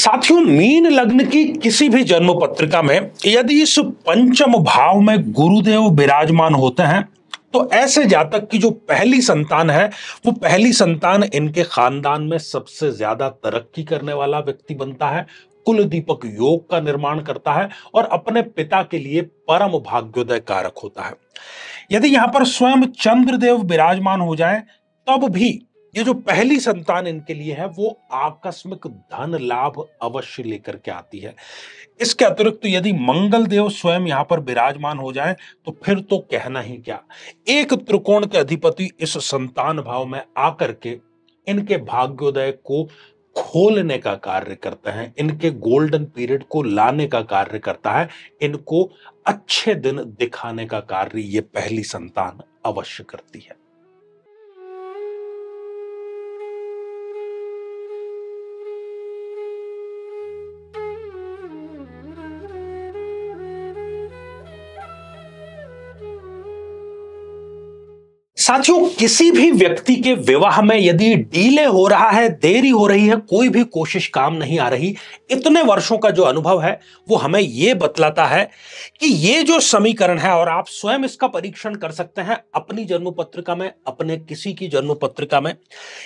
साथियों मीन लग्न की किसी भी जन्म पत्रिका में यदि इस पंचम भाव में गुरुदेव विराजमान होते हैं तो ऐसे जातक की जो पहली संतान है वो पहली संतान इनके खानदान में सबसे ज्यादा तरक्की करने वाला व्यक्ति बनता है कुल दीपक योग का निर्माण करता है और अपने पिता के लिए परम भाग्योदय कारक होता है यदि यहां पर स्वयं चंद्रदेव विराजमान हो जाए तब भी ये जो पहली संतान इनके लिए है वो आकस्मिक धन लाभ अवश्य लेकर के आती है इसके अतिरिक्त तो यदि मंगल देव स्वयं यहाँ पर विराजमान हो जाए तो फिर तो कहना ही क्या एक त्रिकोण के अधिपति इस संतान भाव में आकर के इनके भाग्योदय को खोलने का कार्य करते हैं इनके गोल्डन पीरियड को लाने का कार्य करता है इनको अच्छे दिन दिखाने का कार्य ये पहली संतान अवश्य करती है साथियों किसी भी व्यक्ति के विवाह में यदि डीले हो रहा है देरी हो रही है कोई भी कोशिश काम नहीं आ रही इतने वर्षों का जो अनुभव है वो हमें ये बतलाता है कि ये जो समीकरण है और आप स्वयं इसका परीक्षण कर सकते हैं अपनी जन्म पत्रिका में अपने किसी की जन्म पत्रिका में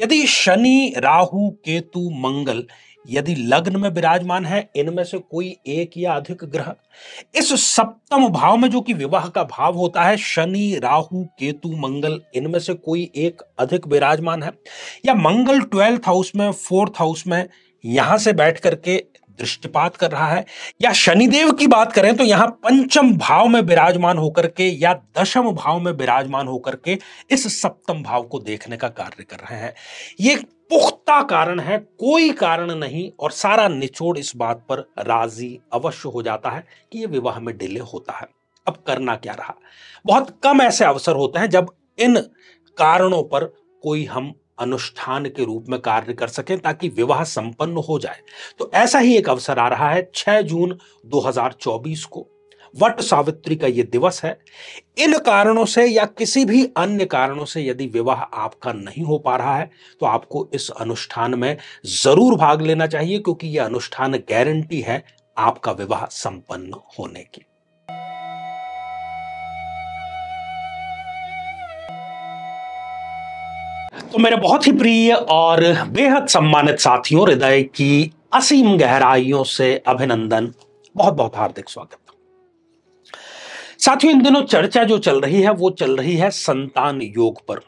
यदि शनि राहु केतु मंगल यदि लग्न में विराजमान है इनमें से कोई एक या अधिक ग्रह इस सप्तम भाव में जो कि विवाह का भाव होता है शनि राहु केतु मंगल इनमें से कोई एक अधिक विराजमान है या मंगल ट्वेल्थ हाउस में फोर्थ हाउस में यहां से बैठ करके दृष्टिपात कर रहा है या शनिदेव की बात करें तो यहां पंचम भाव में विराजमान होकर के या दशम भाव में विराजमान होकर के इस सप्तम भाव को देखने का कार्य कर रहे हैं ये पुख्ता कारण है कोई कारण नहीं और सारा निचोड़ इस बात पर राजी अवश्य हो जाता है कि यह विवाह में डिले होता है अब करना क्या रहा बहुत कम ऐसे अवसर होते हैं जब इन कारणों पर कोई हम अनुष्ठान के रूप में कार्य कर सके ताकि विवाह संपन्न हो जाए तो ऐसा ही एक अवसर आ रहा है 6 जून 2024 को वट सावित्री का ये दिवस है इन कारणों से या किसी भी अन्य कारणों से यदि विवाह आपका नहीं हो पा रहा है तो आपको इस अनुष्ठान में जरूर भाग लेना चाहिए क्योंकि यह अनुष्ठान गारंटी है आपका विवाह संपन्न होने की तो मेरे बहुत ही प्रिय और बेहद सम्मानित साथियों हृदय की असीम गहराइयों से अभिनंदन बहुत बहुत हार्दिक स्वागत साथियों इन दिनों चर्चा जो चल रही है वो चल रही है संतान योग पर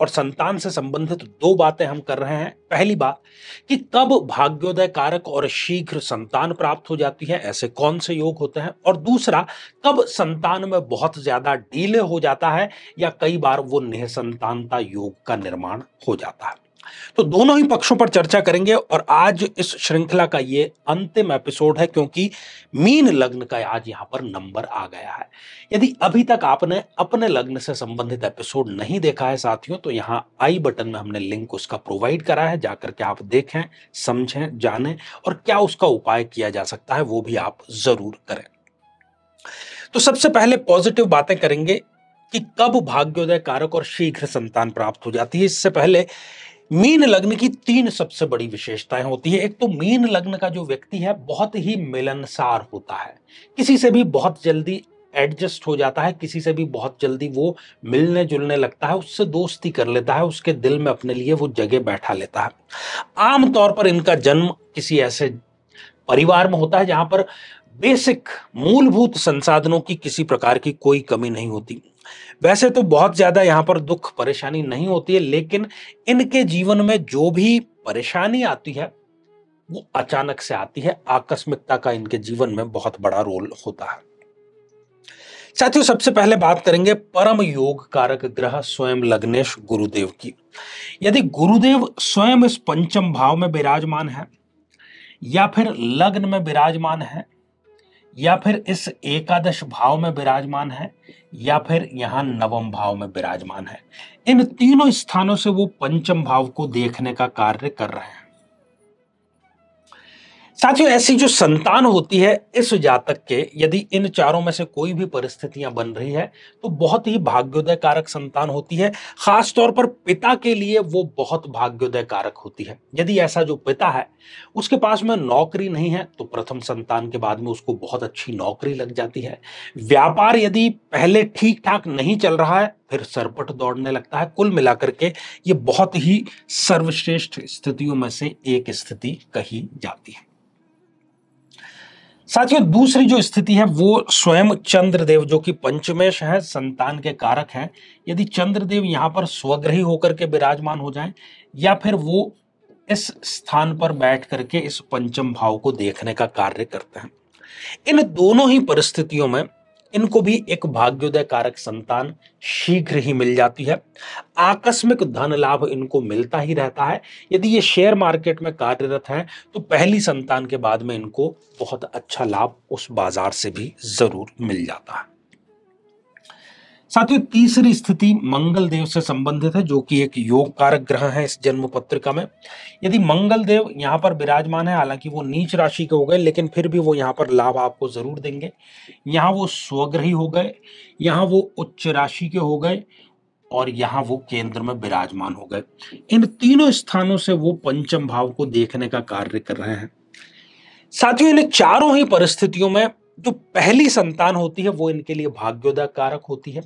और संतान से संबंधित दो बातें हम कर रहे हैं पहली बात कि कब भाग्योदय कारक और शीघ्र संतान प्राप्त हो जाती है ऐसे कौन से योग होते हैं और दूसरा कब संतान में बहुत ज्यादा डीले हो जाता है या कई बार वो निसंतानता योग का निर्माण हो जाता है तो दोनों ही पक्षों पर चर्चा करेंगे और आज इस श्रृंखला का ये अंतिम एपिसोड है क्योंकि मीन लग्न का आज यहाँ पर नंबर आ गया है यदि अभी तक आपने अपने लग्न से संबंधित एपिसोड नहीं देखा है साथियों तो यहाँ आई बटन में हमने लिंक उसका प्रोवाइड करा है जाकर के आप देखें समझें जानें और क्या उसका उपाय किया जा सकता है वो भी आप जरूर करें तो सबसे पहले पॉजिटिव बातें करेंगे कि कब भाग्योदय कारक और शीघ्र संतान प्राप्त हो जाती है इससे पहले मीन लग्न की तीन सबसे बड़ी विशेषताएं होती है एक तो मीन लग्न का जो व्यक्ति है बहुत ही मिलनसार होता है किसी से भी बहुत जल्दी एडजस्ट हो जाता है किसी से भी बहुत जल्दी वो मिलने जुलने लगता है उससे दोस्ती कर लेता है उसके दिल में अपने लिए वो जगह बैठा लेता है आमतौर पर इनका जन्म किसी ऐसे परिवार में होता है जहाँ पर बेसिक मूलभूत संसाधनों की किसी प्रकार की कोई कमी नहीं होती वैसे तो बहुत ज़्यादा यहाँ पर दुख परेशानी नहीं होती है लेकिन इनके जीवन में जो भी परेशानी आती है वो अचानक से आती है आकस्मिकता का इनके जीवन में बहुत बड़ा रोल होता है साथियों सबसे पहले बात करेंगे परम योग कारक ग्रह स्वयं लग्नेश गुरुदेव की यदि गुरुदेव स्वयं इस पंचम भाव में विराजमान है या फिर लग्न में विराजमान है या फिर इस एकादश भाव में विराजमान है या फिर यहाँ नवम भाव में विराजमान है इन तीनों स्थानों से वो पंचम भाव को देखने का कार्य कर रहे हैं साथियों ऐसी जो संतान होती है इस जातक के यदि इन चारों में से कोई भी परिस्थितियां बन रही है तो बहुत ही भाग्योदय कारक संतान होती है खास तौर पर पिता के लिए वो बहुत भाग्योदय कारक होती है यदि ऐसा जो पिता है उसके पास में नौकरी नहीं है तो प्रथम संतान के बाद में उसको बहुत अच्छी नौकरी लग जाती है व्यापार यदि पहले ठीक ठाक नहीं चल रहा है फिर सरपट दौड़ने लगता है कुल मिलाकर के ये बहुत ही सर्वश्रेष्ठ स्थितियों में से एक स्थिति कही जाती है साथियों दूसरी जो स्थिति है वो स्वयं चंद्रदेव जो कि पंचमेश है संतान के कारक हैं यदि चंद्रदेव यहाँ पर स्वग्रही होकर के विराजमान हो जाएं या फिर वो इस स्थान पर बैठ करके इस पंचम भाव को देखने का कार्य करते हैं इन दोनों ही परिस्थितियों में इनको भी एक भाग्योदय कारक संतान शीघ्र ही मिल जाती है आकस्मिक धन लाभ इनको मिलता ही रहता है यदि ये शेयर मार्केट में कार्यरत हैं तो पहली संतान के बाद में इनको बहुत अच्छा लाभ उस बाजार से भी जरूर मिल जाता है साथियों तीसरी स्थिति मंगल देव से संबंधित है जो कि एक योग कारक ग्रह है इस जन्म पत्रिका में यदि मंगल देव यहाँ पर विराजमान है हालांकि वो नीच राशि के हो गए लेकिन फिर भी वो यहाँ पर लाभ आपको जरूर देंगे यहाँ वो स्वग्रही हो गए यहाँ वो उच्च राशि के हो गए और यहाँ वो केंद्र में विराजमान हो गए इन तीनों स्थानों से वो पंचम भाव को देखने का कार्य कर रहे हैं साथियों इन चारों ही परिस्थितियों में जो तो पहली संतान होती है वो इनके लिए भाग्योदय कारक होती है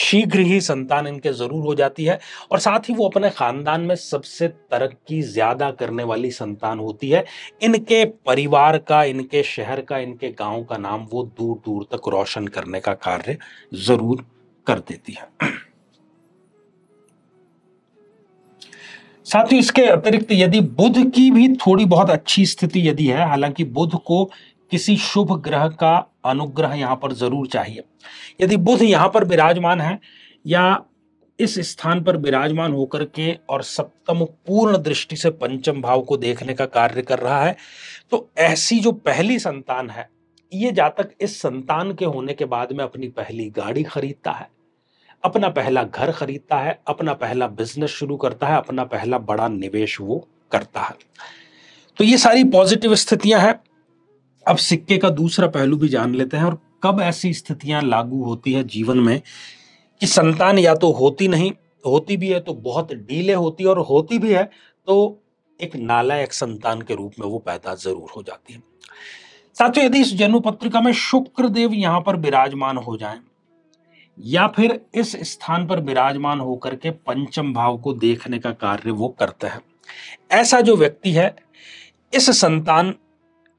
शीघ्र ही संतान इनके ज़रूर हो जाती है और साथ ही वो अपने ख़ानदान में सबसे तरक्की ज़्यादा करने वाली संतान होती है इनके परिवार का इनके शहर का इनके गांव का नाम वो दूर दूर तक रोशन करने का कार्य ज़रूर कर देती है साथ ही इसके अतिरिक्त यदि बुध की भी थोड़ी बहुत अच्छी स्थिति यदि है हालांकि बुध को किसी शुभ ग्रह का अनुग्रह यहाँ पर जरूर चाहिए यदि बुध यहाँ पर विराजमान है या इस स्थान पर विराजमान होकर के और सप्तम पूर्ण दृष्टि से पंचम भाव को देखने का कार्य कर रहा है तो ऐसी जो पहली संतान है ये जातक इस संतान के होने के बाद में अपनी पहली गाड़ी खरीदता है अपना पहला घर खरीदता है अपना पहला बिजनेस शुरू करता है अपना पहला बड़ा निवेश वो करता है तो ये सारी पॉजिटिव स्थितियां हैं अब सिक्के का दूसरा पहलू भी जान लेते हैं और कब ऐसी स्थितियां लागू होती है जीवन में कि संतान या तो होती नहीं होती भी है तो बहुत डीले होती है और होती भी है तो एक नालायक संतान के रूप में वो पैदा जरूर हो जाती है साथियों यदि इस जन्म पत्रिका में शुक्र देव पर विराजमान हो जाए या फिर इस स्थान पर विराजमान होकर के पंचम भाव को देखने का कार्य वो करते हैं ऐसा जो व्यक्ति है इस संतान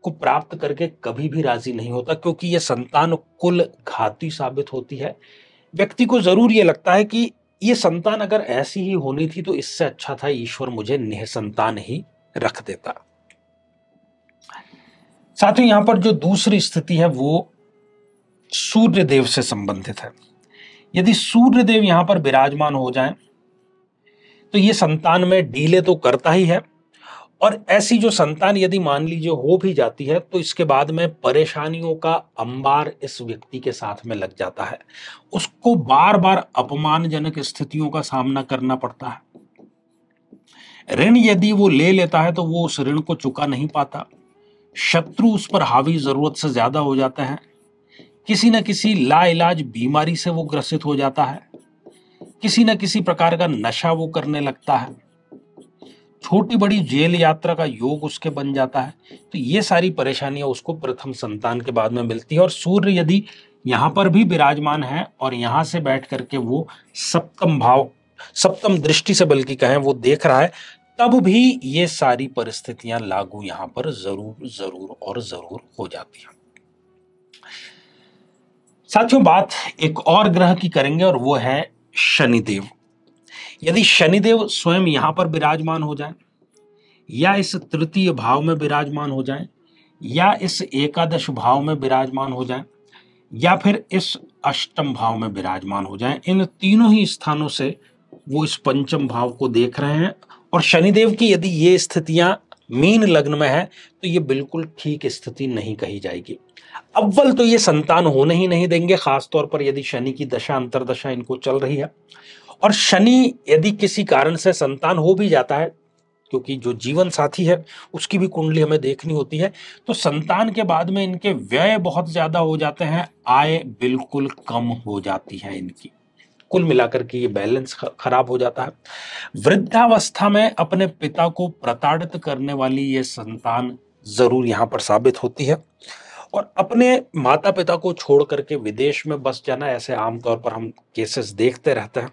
को प्राप्त करके कभी भी राजी नहीं होता क्योंकि यह संतान कुल घाती साबित होती है व्यक्ति को जरूर यह लगता है कि ये संतान अगर ऐसी ही होनी थी तो इससे अच्छा था ईश्वर मुझे निःसंतान ही रख देता साथ ही यहां पर जो दूसरी स्थिति है वो सूर्य देव से संबंधित है यदि सूर्य देव यहां पर विराजमान हो जाए तो ये संतान में डीले तो करता ही है और ऐसी जो संतान यदि मान लीजिए हो भी जाती है तो इसके बाद में परेशानियों का अंबार इस व्यक्ति के साथ में लग जाता है उसको बार बार अपमानजनक स्थितियों का सामना करना पड़ता है ऋण यदि वो ले लेता है तो वो उस ऋण को चुका नहीं पाता शत्रु उस पर हावी जरूरत से ज्यादा हो जाते हैं किसी न किसी लाइलाज बीमारी से वो ग्रसित हो जाता है किसी न किसी प्रकार का नशा वो करने लगता है छोटी बड़ी जेल यात्रा का योग उसके बन जाता है तो ये सारी परेशानियां उसको प्रथम संतान के बाद में मिलती है और सूर्य यदि यहाँ पर भी विराजमान है और यहाँ से बैठ करके वो सप्तम भाव सप्तम दृष्टि से बल्कि कहें वो देख रहा है तब भी ये सारी परिस्थितियां लागू यहाँ पर जरूर जरूर और जरूर हो जाती हैं साथियों बात एक और ग्रह की करेंगे और वो है शनिदेव यदि शनिदेव स्वयं यहाँ पर विराजमान हो जाए या इस तृतीय भाव में विराजमान हो जाए या इस एकादश भाव में विराजमान हो जाए या फिर इस अष्टम भाव में विराजमान हो जाए इन तीनों ही स्थानों से वो इस पंचम भाव को देख रहे हैं और शनिदेव की यदि ये स्थितियां मीन लग्न में है तो ये बिल्कुल ठीक स्थिति नहीं कही जाएगी अव्वल तो ये संतान होने ही नहीं देंगे खासतौर पर यदि शनि की दशा अंतरदशा इनको चल रही है और शनि यदि किसी कारण से संतान हो भी जाता है क्योंकि जो जीवन साथी है उसकी भी कुंडली हमें देखनी होती है तो संतान के बाद में इनके व्यय बहुत ज़्यादा हो जाते हैं आय बिल्कुल कम हो जाती है इनकी कुल मिलाकर के ये बैलेंस खराब हो जाता है वृद्धावस्था में अपने पिता को प्रताड़ित करने वाली ये संतान ज़रूर यहाँ पर साबित होती है और अपने माता पिता को छोड़ करके विदेश में बस जाना ऐसे आमतौर पर हम केसेस देखते रहते हैं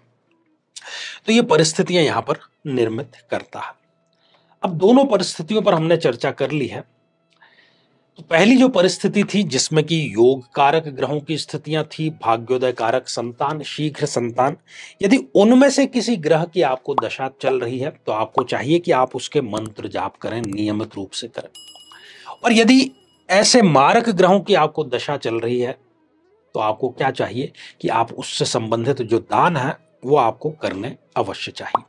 तो ये परिस्थितियां यहां पर निर्मित करता है अब दोनों परिस्थितियों पर हमने चर्चा कर ली है तो पहली जो परिस्थिति थी जिसमें कि योग कारक ग्रहों की स्थितियां थी भाग्योदय कारक संतान शीघ्र संतान यदि उनमें से किसी ग्रह की आपको दशा चल रही है तो आपको चाहिए कि आप उसके मंत्र जाप करें नियमित रूप से करें और यदि ऐसे मारक ग्रहों की आपको दशा चल रही है तो आपको क्या चाहिए कि आप उससे संबंधित जो दान है वो आपको करने अवश्य चाहिए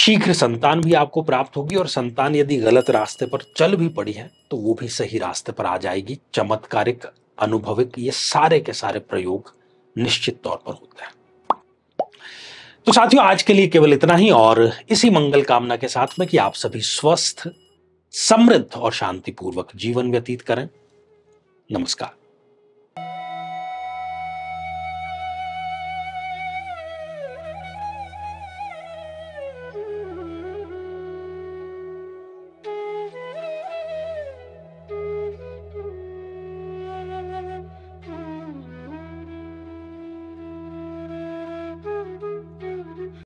शीघ्र संतान भी आपको प्राप्त होगी और संतान यदि गलत रास्ते पर चल भी पड़ी है तो वो भी सही रास्ते पर आ जाएगी चमत्कारिक अनुभविक ये सारे के सारे प्रयोग निश्चित तौर पर होते हैं तो साथियों आज के लिए केवल इतना ही और इसी मंगल कामना के साथ में कि आप सभी स्वस्थ समृद्ध और शांतिपूर्वक जीवन व्यतीत करें नमस्कार